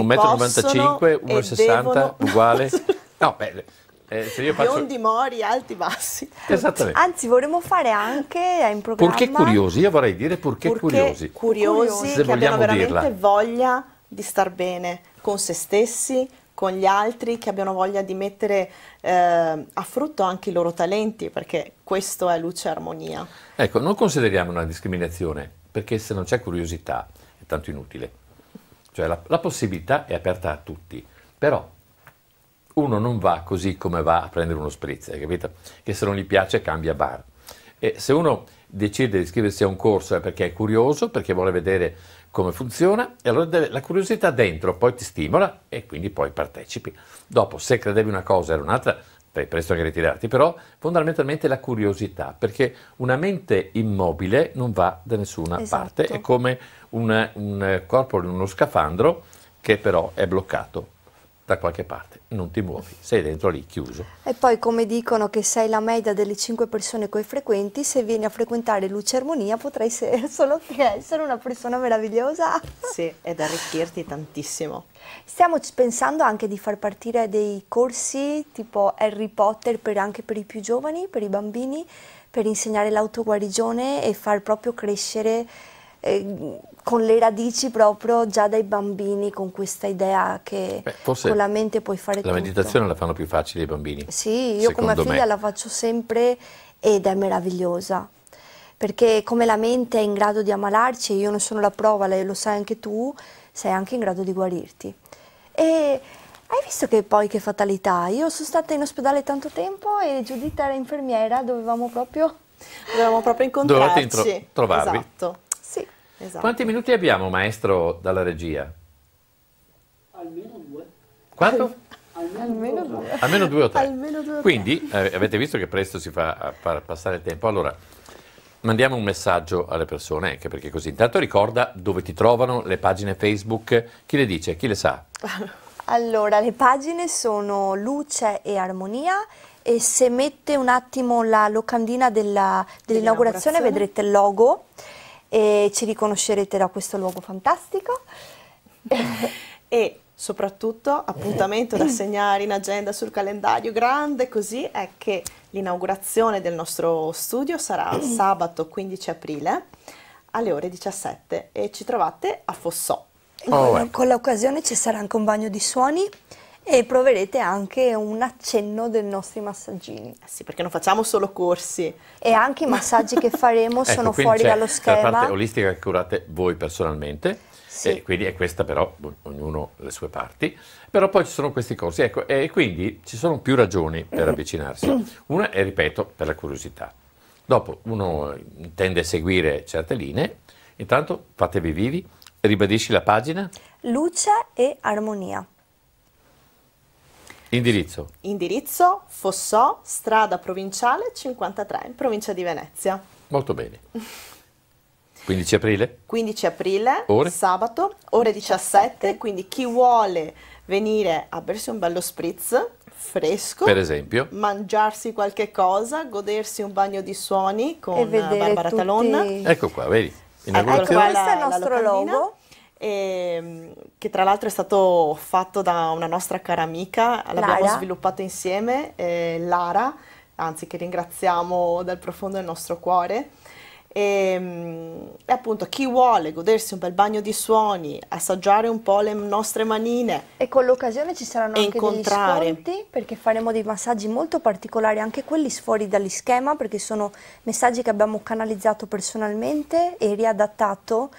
m, 1,60 m, uguale. No, beh, eh, se io faccio... Biondi, mori, alti, bassi. Esattamente. Anzi, vorremmo fare anche eh, in programma... Purché curiosi, io vorrei dire purché, purché curiosi. curiosi. se che abbiano veramente dirla. voglia di star bene con se stessi, con gli altri, che abbiano voglia di mettere eh, a frutto anche i loro talenti, perché questo è luce e armonia. Ecco, non consideriamo una discriminazione, perché se non c'è curiosità è tanto inutile. Cioè la, la possibilità è aperta a tutti, però uno non va così come va a prendere uno spritz, capito? Che se non gli piace cambia bar. E se uno decide di iscriversi a un corso è perché è curioso, perché vuole vedere come funziona, e allora deve, la curiosità dentro poi ti stimola e quindi poi partecipi. Dopo, se credevi una cosa era un'altra, fai presto anche ritirarti, però fondamentalmente la curiosità, perché una mente immobile non va da nessuna esatto. parte, è come un, un corpo in uno scafandro che però è bloccato da qualche parte, non ti muovi, sei dentro lì chiuso. E poi come dicono che sei la media delle cinque persone che frequenti, se vieni a frequentare Luce Armonia potrai essere solo essere una persona meravigliosa. Sì, ed arricchirti tantissimo. Stiamo pensando anche di far partire dei corsi tipo Harry Potter per, anche per i più giovani, per i bambini, per insegnare l'autoguarigione e far proprio crescere eh, con le radici proprio già dai bambini, con questa idea che Beh, con la mente puoi fare la tutto. La meditazione la fanno più facile i bambini. Sì, io come figlia me. la faccio sempre ed è meravigliosa. Perché come la mente è in grado di ammalarci, io non sono la prova, lo sai anche tu, sei anche in grado di guarirti. E hai visto che poi che fatalità? Io sono stata in ospedale tanto tempo e Giuditta era infermiera, dovevamo proprio... Dovevamo proprio incontrarci. Dovevate trovarvi. Esatto. Esatto. Quanti minuti abbiamo, maestro, dalla regia? Almeno due. Quanto? Almeno, due. Almeno due o tre. Due o Quindi tre. Eh, avete visto che presto si fa a far passare il tempo. Allora, mandiamo un messaggio alle persone, anche perché così. Intanto ricorda dove ti trovano le pagine Facebook, chi le dice, chi le sa. Allora, le pagine sono Luce e Armonia e se mette un attimo la locandina dell'inaugurazione dell vedrete il logo e ci riconoscerete da questo luogo fantastico. e soprattutto appuntamento da segnare in agenda sul calendario grande così è che l'inaugurazione del nostro studio sarà sabato 15 aprile alle ore 17 e ci trovate a Fossò. Oh, ecco. Con l'occasione ci sarà anche un bagno di suoni e proverete anche un accenno dei nostri massaggini. Sì, perché non facciamo solo corsi. E anche i massaggi che faremo ecco, sono fuori dallo schema. La parte olistica che curate voi personalmente. Sì. E quindi è questa però, ognuno le sue parti, però poi ci sono questi corsi, ecco, e quindi ci sono più ragioni per mm. avvicinarsi. Una è, ripeto, per la curiosità. Dopo uno intende seguire certe linee, intanto fatevi vivi, ribadisci la pagina. Luce e armonia. Indirizzo. Indirizzo Fossò, strada provinciale 53, in provincia di Venezia. Molto bene. 15 aprile? 15 aprile, ore? sabato, ore 17, quindi chi vuole venire a bersi un bello spritz fresco, per esempio, mangiarsi qualche cosa, godersi un bagno di suoni con Barbara tutti... Talonna. Ecco qua, vedi? Ecco Inaugurazione. Ecco, questo è il nostro logo e, ehm, che tra l'altro è stato fatto da una nostra cara amica, l'abbiamo Lara. sviluppato insieme, eh, Lara, anzi che ringraziamo dal profondo del nostro cuore. E, ehm, e, appunto chi vuole godersi un bel bagno di suoni, assaggiare un po' le nostre manine e con l'occasione ci saranno anche incontrare. degli sconti perché faremo dei massaggi molto particolari anche quelli fuori dagli schema perché sono messaggi che abbiamo canalizzato personalmente e riadattato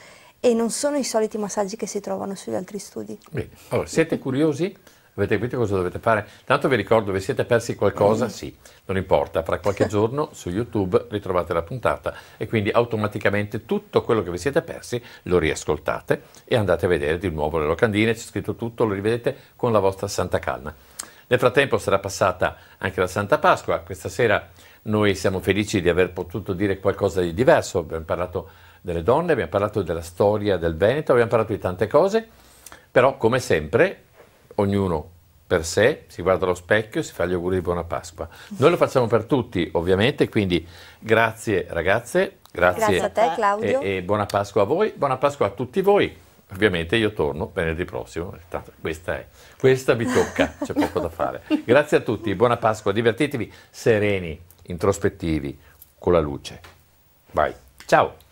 e non sono i soliti massaggi che si trovano sugli altri studi. Bene, allora siete curiosi? Avete capito cosa dovete fare? Tanto vi ricordo, vi siete persi qualcosa? Mm. Sì, non importa, fra qualche giorno su YouTube ritrovate la puntata e quindi automaticamente tutto quello che vi siete persi lo riascoltate e andate a vedere di nuovo le locandine, c'è scritto tutto, lo rivedete con la vostra santa calma. Nel frattempo sarà passata anche la Santa Pasqua, questa sera noi siamo felici di aver potuto dire qualcosa di diverso, abbiamo parlato delle donne, abbiamo parlato della storia del Veneto, abbiamo parlato di tante cose, però come sempre ognuno per sé, si guarda allo specchio e si fa gli auguri di buona Pasqua. Noi lo facciamo per tutti ovviamente, quindi grazie ragazze, grazie, grazie a te Claudio e, e buona Pasqua a voi, buona Pasqua a tutti voi. Ovviamente io torno venerdì prossimo, tanto questa è, questa vi tocca, c'è poco da fare. Grazie a tutti, buona Pasqua, divertitevi sereni, introspettivi, con la luce. Vai, ciao!